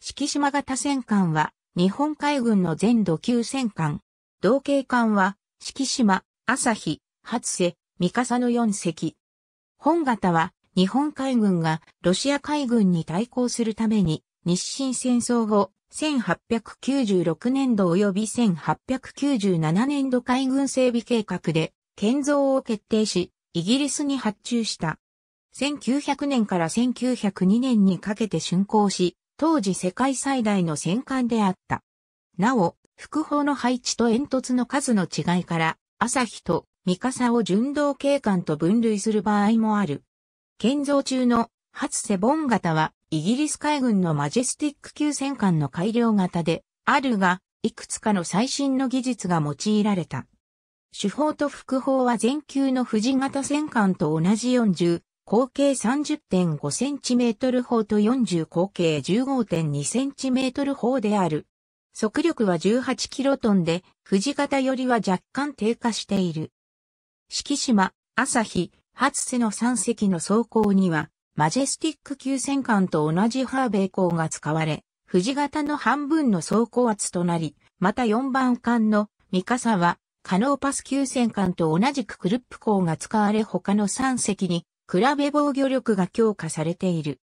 四季島型戦艦は、日本海軍の全土級戦艦。同型艦は、四季島、朝日、初瀬、三笠の四隻。本型は、日本海軍がロシア海軍に対抗するために、日清戦争後、1896年度及び1897年度海軍整備計画で建造を決定し、イギリスに発注した。1900年から1902年にかけて竣工し、当時世界最大の戦艦であった。なお、副砲の配置と煙突の数の違いから、朝日と三笠を巡道警官と分類する場合もある。建造中の初セボン型は、イギリス海軍のマジェスティック級戦艦の改良型で、あるが、いくつかの最新の技術が用いられた。主砲と副砲は全級の富士型戦艦と同じ40口径 30.5cm 砲と40口径 15.2cm 砲である。速力は1 8 k ンで、藤型よりは若干低下している。四季島、朝日、初瀬の3隻の装甲には、マジェスティック級戦艦と同じハーベイ港が使われ、藤型の半分の装甲圧となり、また4番艦のミカサは、カノーパス級戦艦と同じくクルップ港が使われ他の3隻に比べ防御力が強化されている。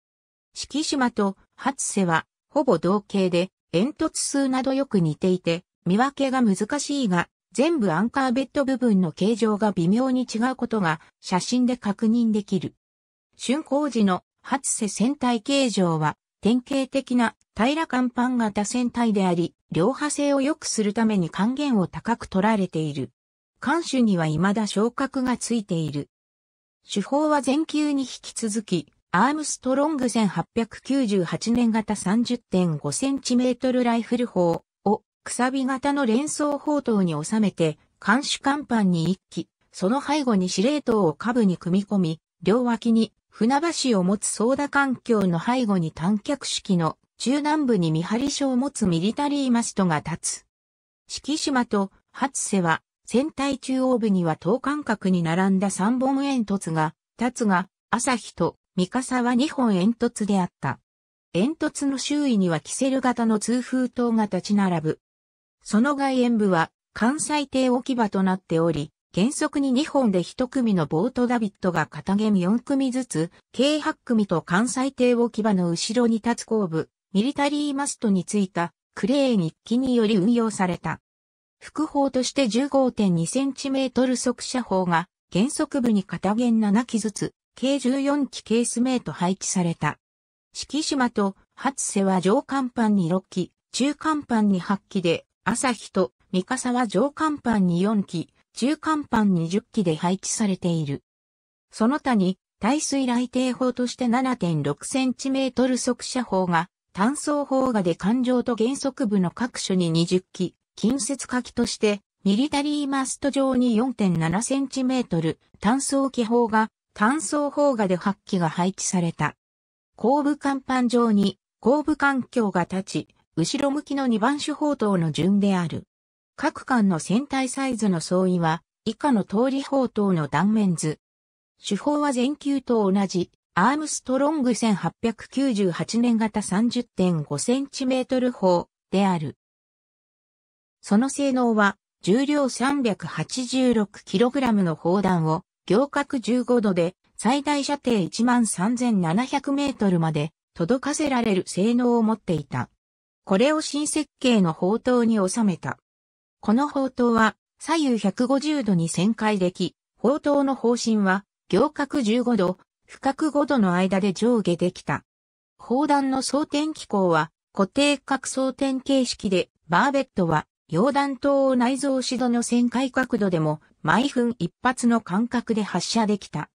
敷島と初瀬は、ほぼ同型で、煙突数などよく似ていて、見分けが難しいが、全部アンカーベッド部分の形状が微妙に違うことが写真で確認できる。竣工時の初瀬船体形状は典型的な平ら甲板型船体であり、両派性を良くするために還元を高く取られている。艦首には未だ昇格がついている。手法は前級に引き続き、アームストロング1898年型 30.5cm ライフル砲をくさび型の連装砲塔に収めて、監視甲板に一機、その背後に司令塔を下部に組み込み、両脇に船橋を持つ操舵環境の背後に短脚式の中南部に見張り所を持つミリタリーマストが立つ。敷島と初瀬は船体中央部には等間隔に並んだ3本煙突が、立つが、朝日と三笠は2本煙突であった。煙突の周囲にはキセル型の通風塔が立ち並ぶ。その外縁部は関西艇置き場となっており、原則に2本で1組のボートダビットが片組4組ずつ、計8組と関西艇置き場の後ろに立つ後部、ミリタリーマストについたクレーン1機により運用された。副砲として1 5 2トル速射砲が原則部に片弦7機ずつ、計14機ケース名と配置された。四季島と初瀬は上甲板に6機、中甲板に8機で、朝日と三笠は上甲板に4機、中甲板に10機で配置されている。その他に、耐水雷艇砲として7.6センチメートル速射砲が、単装砲がで艦上と原則部の各所に20機、近接火器として、ミリタリーマスト上に 4.7cm 単装機砲が、単装砲画で発揮が配置された。後部甲板上に後部環境が立ち、後ろ向きの2番手砲塔の順である。各艦の船体サイズの相違は、以下の通り砲塔の断面図。手法は全球と同じ、アームストロング1898年型 30.5cm 砲である。その性能は、重量 386kg の砲弾を、行角15度で、最大射程13700メートルまで、届かせられる性能を持っていた。これを新設計の砲塔に収めた。この砲塔は、左右150度に旋回でき、砲塔の方針は、行角15度、深角5度の間で上下できた。砲弾の装填機構は、固定角装填形式で、バーベットは溶弾灯を内蔵し導の旋回角度でも毎分一発の間隔で発射できた。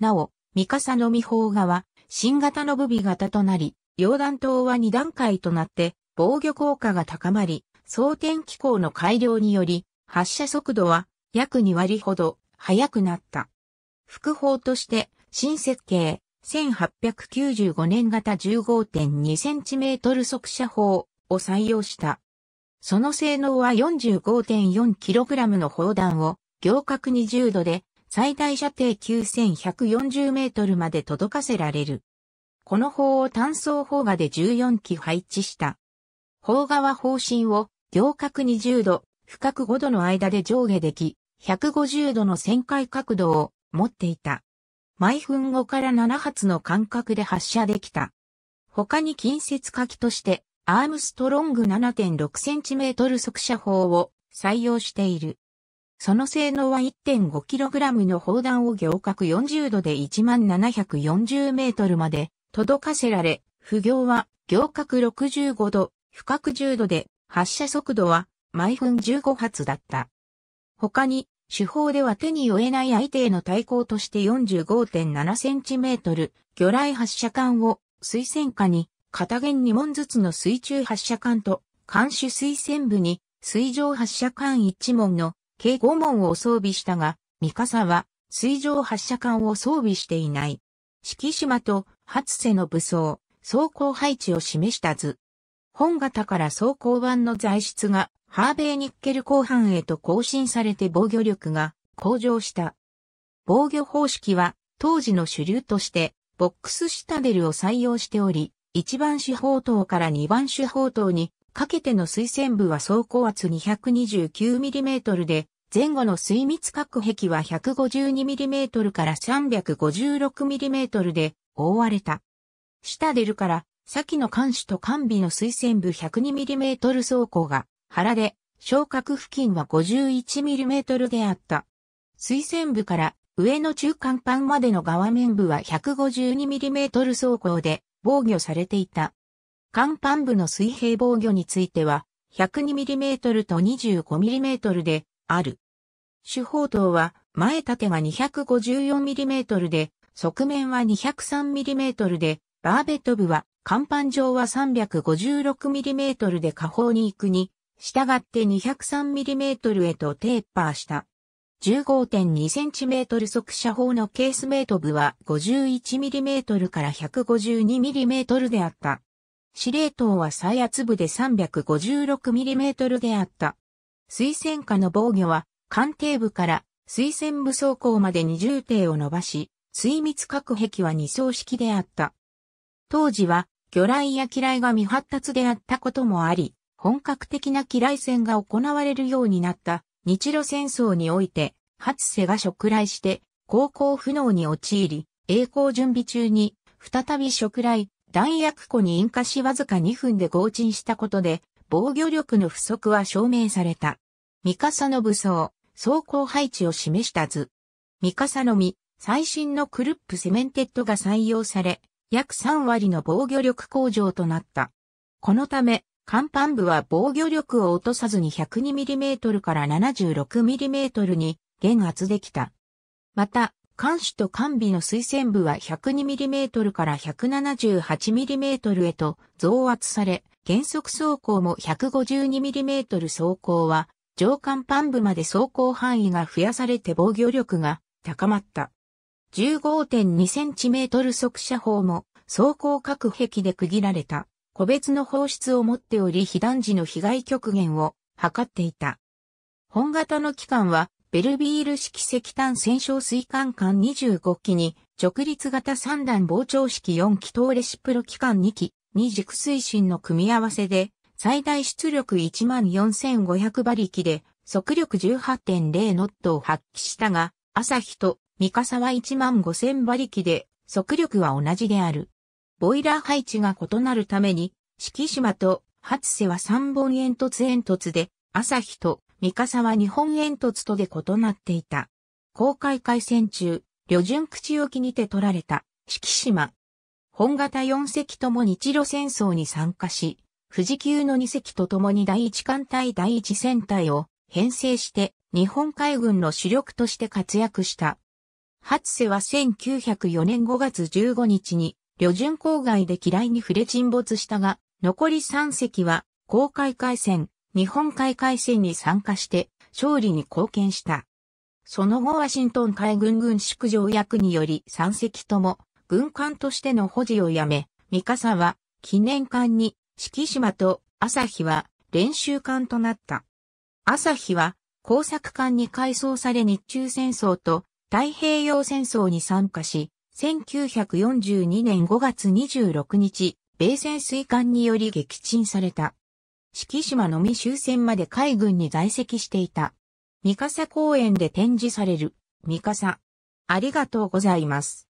なお、ミカサのミ方側、は新型のブビ型となり、溶弾灯は2段階となって防御効果が高まり、装填機構の改良により発射速度は約2割ほど速くなった。副砲として新設計1895年型 15.2cm 速射砲を採用した。その性能は 45.4kg の砲弾を行角20度で最大射程9140メートルまで届かせられる。この砲を単装砲画で14機配置した。砲画は砲身を行角20度、深く5度の間で上下でき、150度の旋回角度を持っていた。毎分後から7発の間隔で発射できた。他に近接火器としてアームストロング 7.6cm 速射砲を採用している。その性能は 1.5kg の砲弾を行角40度で 1740m まで届かせられ、不行は行角65度、深角10度で発射速度は毎分15発だった。他に、手法では手に負えない相手への対抗として 45.7cm 魚雷発射管を水薦下に片弦2門ずつの水中発射管と、艦首水線部に水上発射管1門の計5門を装備したが、三笠は水上発射管を装備していない。四季島と初瀬の武装、走行配置を示した図。本型から走行版の材質がハーベーニッケル後半へと更新されて防御力が向上した。防御方式は当時の主流としてボックスシタデルを採用しており、1番手砲塔から2番手砲塔にかけての水線部は走行圧 229mm で、前後の水密隔壁は 152mm から 356mm で覆われた。下出るから先の艦首と艦尾の水線部 102mm 走行が腹で、昇格付近は 51mm であった。水線部から上の中間板までの側面部は 152mm 走行で、防御されていた。甲板部の水平防御については、102mm と 25mm である。主砲塔は前縦が 254mm で、側面は 203mm で、バーベット部は甲板上は 356mm で下方に行くに、従って 203mm へとテーパーした。15.2cm 速射砲のケースメート部は 51mm から 152mm であった。司令塔は最圧部で 356mm であった。水戦下の防御は艦艇部から水戦部装甲まで20艇を伸ばし、水密隔壁は2層式であった。当時は魚雷や機雷が未発達であったこともあり、本格的な機雷戦が行われるようになった日露戦争において、初瀬が食来して、航行不能に陥り、栄光準備中に、再び食来、弾薬庫に引火しわずか2分で轟沈したことで、防御力の不足は証明された。三笠の武装、装甲配置を示した図。三笠のみ、最新のクルップセメンテッドが採用され、約3割の防御力向上となった。このため、甲板部は防御力を落とさずに 102mm から 76mm に減圧できた。また、艦首と艦尾の水線部は 102mm から 178mm へと増圧され、減速走行も 152mm 走行は、上艦板部まで走行範囲が増やされて防御力が高まった。15.2cm 速射砲も走行各壁で区切られた。個別の放出を持っており被弾時の被害極限を図っていた。本型の機関は、ベルビール式石炭戦勝水管管25機に、直立型3段膨張式4気筒レシプロ機関2機、2軸推進の組み合わせで、最大出力14,500馬力で、速力18.0ノットを発揮したが、朝日と三笠は15,000馬力で、速力は同じである。ボイラー配置が異なるために、四季島と初瀬は三本煙突煙突で、朝日と三笠は二本煙突とで異なっていた。公開海戦中、旅順口沖にて取られた、四季島。本型四隻とも日露戦争に参加し、富士急の二隻とともに第一艦隊第一戦隊を編成して日本海軍の主力として活躍した。初瀬は1904年5月15日に旅順郊外で嫌いに触れ沈没したが、残り3隻は、公海海戦、日本海海戦に参加して、勝利に貢献した。その後ワシントン海軍軍縮条約により3隻とも、軍艦としての保持をやめ、三笠は、記念艦に、四季島と朝日は、練習艦となった。朝日は、工作艦に改装され日中戦争と太平洋戦争に参加し、1942年5月26日、米潜水艦により撃沈された。四季島のみ終戦まで海軍に在籍していた。三笠公園で展示される、三笠。ありがとうございます。